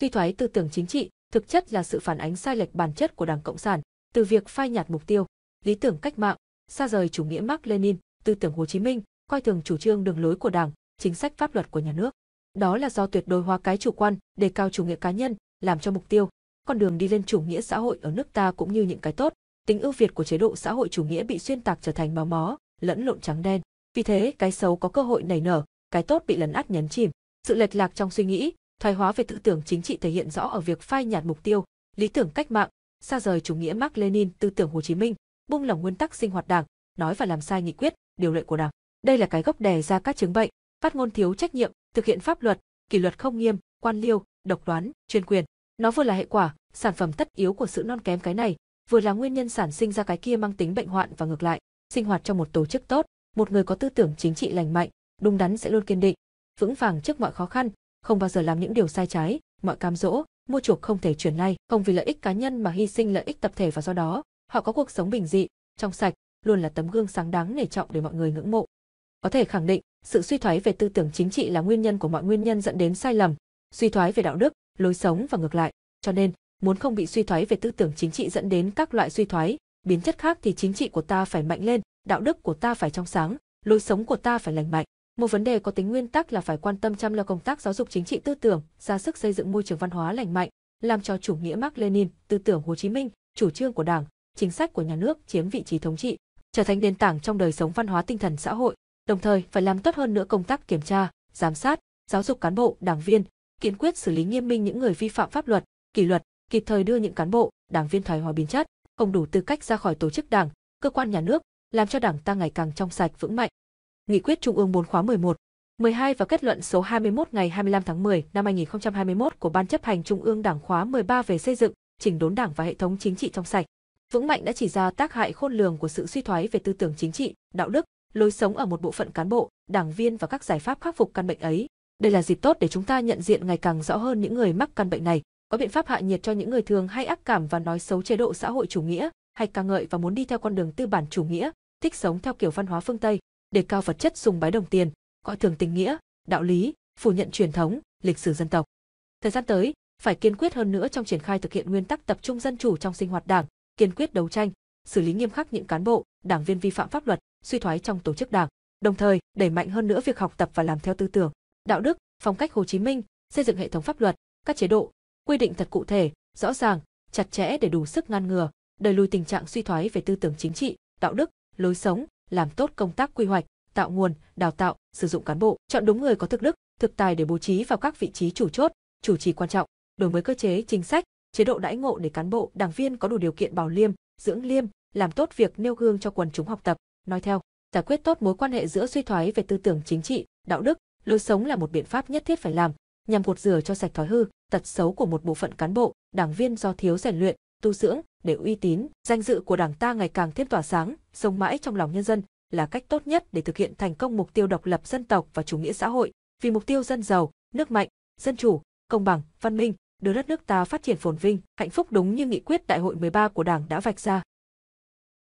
Tuy thoái tư tưởng chính trị, thực chất là sự phản ánh sai lệch bản chất của Đảng Cộng sản, từ việc phai nhạt mục tiêu, lý tưởng cách mạng, xa rời chủ nghĩa Mark Lenin, tư tưởng Hồ Chí Minh, coi thường chủ trương đường lối của Đảng, chính sách pháp luật của nhà nước. Đó là do tuyệt đối hóa cái chủ quan, đề cao chủ nghĩa cá nhân, làm cho mục tiêu, con đường đi lên chủ nghĩa xã hội ở nước ta cũng như những cái tốt, tính ưu việt của chế độ xã hội chủ nghĩa bị xuyên tạc trở thành máu mó, lẫn lộn trắng đen. Vì thế, cái xấu có cơ hội nảy nở, cái tốt bị lấn át nhấn chìm. Sự lệch lạc trong suy nghĩ, thoái hóa về tư tưởng chính trị thể hiện rõ ở việc phai nhạt mục tiêu, lý tưởng cách mạng, xa rời chủ nghĩa Mark Lenin, tư tưởng Hồ Chí Minh, buông lỏng nguyên tắc sinh hoạt đảng, nói và làm sai nghị quyết, điều lệ của đảng. Đây là cái gốc đè ra các chứng bệnh, phát ngôn thiếu trách nhiệm, thực hiện pháp luật, kỷ luật không nghiêm, quan liêu, độc đoán, chuyên quyền. Nó vừa là hệ quả, sản phẩm tất yếu của sự non kém cái này, vừa là nguyên nhân sản sinh ra cái kia mang tính bệnh hoạn và ngược lại. Sinh hoạt trong một tổ chức tốt, một người có tư tưởng chính trị lành mạnh, đúng đắn sẽ luôn kiên định, vững vàng trước mọi khó khăn, không bao giờ làm những điều sai trái, mọi cám dỗ, mua chuộc không thể chuyển lay, không vì lợi ích cá nhân mà hy sinh lợi ích tập thể và do đó, họ có cuộc sống bình dị, trong sạch, luôn là tấm gương sáng đáng nể trọng để mọi người ngưỡng mộ. Có thể khẳng định, sự suy thoái về tư tưởng chính trị là nguyên nhân của mọi nguyên nhân dẫn đến sai lầm, suy thoái về đạo đức, lối sống và ngược lại. Cho nên, muốn không bị suy thoái về tư tưởng chính trị dẫn đến các loại suy thoái, biến chất khác thì chính trị của ta phải mạnh lên, đạo đức của ta phải trong sáng, lối sống của ta phải lành mạnh. Một vấn đề có tính nguyên tắc là phải quan tâm chăm lo công tác giáo dục chính trị tư tưởng, ra sức xây dựng môi trường văn hóa lành mạnh, làm cho chủ nghĩa Mark Lenin, tư tưởng Hồ Chí Minh, chủ trương của Đảng, chính sách của nhà nước chiếm vị trí thống trị, trở thành nền tảng trong đời sống văn hóa tinh thần xã hội, đồng thời phải làm tốt hơn nữa công tác kiểm tra, giám sát, giáo dục cán bộ, đảng viên, kiên quyết xử lý nghiêm minh những người vi phạm pháp luật, kỷ luật, kịp thời đưa những cán bộ, đảng viên thoái hóa biến chất, không đủ tư cách ra khỏi tổ chức đảng, cơ quan nhà nước, làm cho đảng ta ngày càng trong sạch vững mạnh, Nghị quyết Trung ương 4 khóa 11, 12 và kết luận số 21 ngày 25 tháng 10 năm 2021 của Ban chấp hành Trung ương Đảng khóa 13 về xây dựng, chỉnh đốn Đảng và hệ thống chính trị trong sạch. Vững mạnh đã chỉ ra tác hại khôn lường của sự suy thoái về tư tưởng chính trị, đạo đức, lối sống ở một bộ phận cán bộ, đảng viên và các giải pháp khắc phục căn bệnh ấy. Đây là dịp tốt để chúng ta nhận diện ngày càng rõ hơn những người mắc căn bệnh này, có biện pháp hạ nhiệt cho những người thường hay ác cảm và nói xấu chế độ xã hội chủ nghĩa, hay ca ngợi và muốn đi theo con đường tư bản chủ nghĩa, thích sống theo kiểu văn hóa phương Tây, đề cao vật chất dùng bái đồng tiền, coi thường tình nghĩa, đạo lý, phủ nhận truyền thống, lịch sử dân tộc. Thời gian tới, phải kiên quyết hơn nữa trong triển khai thực hiện nguyên tắc tập trung dân chủ trong sinh hoạt đảng, kiên quyết đấu tranh, xử lý nghiêm khắc những cán bộ, đảng viên vi phạm pháp luật, suy thoái trong tổ chức đảng, đồng thời đẩy mạnh hơn nữa việc học tập và làm theo tư tưởng, đạo đức, phong cách Hồ Chí Minh, xây dựng hệ thống pháp luật, các chế độ, quy định thật cụ thể, rõ ràng, chặt chẽ để đủ sức ngăn ngừa, đẩy lùi tình trạng suy thoái về tư tưởng chính trị, đạo đức, lối sống, làm tốt công tác quy hoạch, tạo nguồn, đào tạo, sử dụng cán bộ, chọn đúng người có thực đức, thực tài để bố trí vào các vị trí chủ chốt, chủ trì quan trọng, đổi mới cơ chế chính sách, chế độ đãi ngộ để cán bộ, đảng viên có đủ điều kiện bảo liêm, dưỡng liêm, làm tốt việc nêu gương cho quần chúng học tập, nói theo, giải quyết tốt mối quan hệ giữa suy thoái về tư tưởng chính trị, đạo đức, lối sống là một biện pháp nhất thiết phải làm, nhằm gột rửa cho sạch thói hư, tật xấu của một bộ phận cán bộ, đảng viên do thiếu rèn luyện, tu dưỡng, để uy tín, danh dự của Đảng ta ngày càng thêm tỏa sáng, sống mãi trong lòng nhân dân là cách tốt nhất để thực hiện thành công mục tiêu độc lập dân tộc và chủ nghĩa xã hội, vì mục tiêu dân giàu, nước mạnh, dân chủ, công bằng, văn minh, đưa đất nước ta phát triển phồn vinh, hạnh phúc đúng như nghị quyết đại hội 13 của Đảng đã vạch ra.